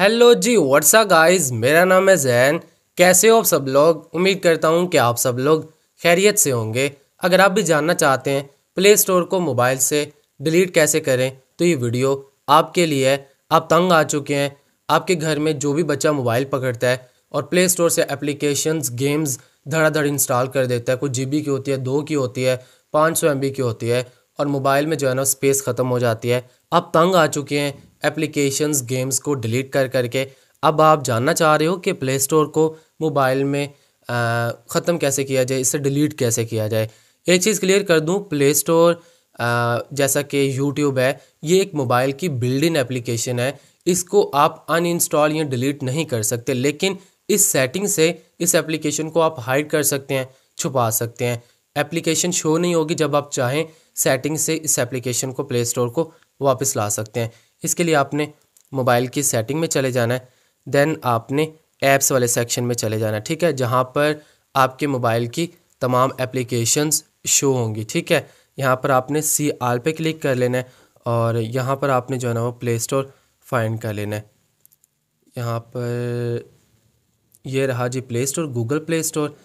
hello जी WhatsApp guys मेरा नाम है जैन कैसे हो आप सब लोग उम्मीद करता हूँ कि आप सब लोग खैरियत से होंगे अगर आप भी जानना चाहते हैं प्ले स्टोर को मोबाइल से डिलीट कैसे करें तो ये वीडियो आपके लिए है आप तंग आ चुके हैं आपके घर में जो भी बच्चा मोबाइल पकड़ता है और प्ले स्टोर से एप्लीकेशंस गेम्स धड़ाधड़ इंस्टॉल कर देता है कुछ जी की होती है दो की होती है पाँच सौ की होती है और मोबाइल में जो है ना स्पेस ख़त्म हो जाती है आप तंग आ चुके हैं एप्लीकेशन गेम्स को डिलीट कर करके अब आप जानना चाह रहे हो कि प्ले स्टोर को मोबाइल में ख़त्म कैसे किया जाए इसे डिलीट कैसे किया जाए एक चीज़ क्लियर कर दूँ प्ले स्टोर जैसा कि यूट्यूब है ये एक मोबाइल की बिल्डिंग एप्लीकेशन है इसको आप अनइंस्टॉल या डिलीट नहीं कर सकते लेकिन इस सेटिंग से इस एप्लीकेशन को आप हाइड कर सकते हैं छुपा सकते हैं एप्लीकेशन शो नहीं होगी जब आप चाहें सेटिंग से इस एप्लीकेशन को प्ले स्टोर को वापस ला सकते हैं इसके लिए आपने मोबाइल की सेटिंग में चले जाना है देन आपने ऐप्स वाले सेक्शन में चले जाना है ठीक है जहाँ पर आपके मोबाइल की तमाम एप्लीकेशंस शो होंगी ठीक है यहाँ पर आपने सी आल पे क्लिक कर लेना है और यहाँ पर आपने जो है ना वो प्ले स्टोर फाइंड कर लेना है यहाँ पर ये यह रहा जी Play Store Google Play Store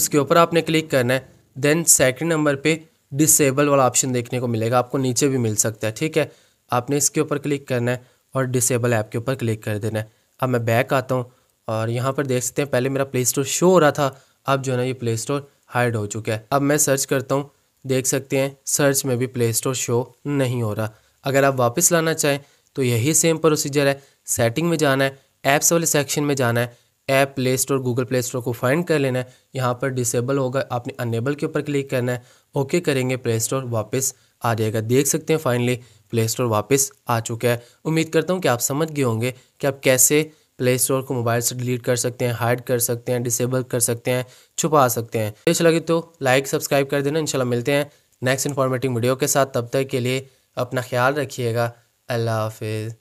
उसके ऊपर आपने क्लिक करना है देन सेकंड नंबर पे डिसेबल वाला ऑप्शन देखने को मिलेगा आपको नीचे भी मिल सकता है ठीक है आपने इसके ऊपर क्लिक करना है और डिसेबल ऐप के ऊपर क्लिक कर देना है अब मैं बैक आता हूँ और यहाँ पर देख सकते हैं पहले मेरा प्ले स्टोर शो हो रहा था अब जो है ना ये प्ले स्टोर हाइड हो चुका है अब मैं सर्च करता हूँ देख सकते हैं सर्च में भी प्ले स्टोर शो नहीं हो रहा अगर आप वापस लाना चाहें तो यही सेम प्रोसीजर है सेटिंग में जाना है ऐप्स वाले सेक्शन में जाना है app Play Store Google Play Store को फाइंड कर लेना है यहाँ पर डिसेबल होगा आपने अनेबल के ऊपर क्लिक करना है ओके करेंगे प्ले स्टोर वापस आ जाएगा देख सकते हैं फाइनली प्ले स्टोर वापस आ चुका है उम्मीद करता हूँ कि आप समझ गए होंगे कि आप कैसे प्ले स्टोर को मोबाइल से डिलीट कर सकते हैं हाइड कर सकते हैं डिसेबल कर सकते हैं छुपा सकते हैं अच्छा लगे तो लाइक सब्सक्राइब कर देना इंशाल्लाह मिलते हैं नेक्स्ट इन्फॉर्मेटिव वीडियो के साथ तब तक के लिए अपना ख्याल रखिएगा अल्लाह हाफिज़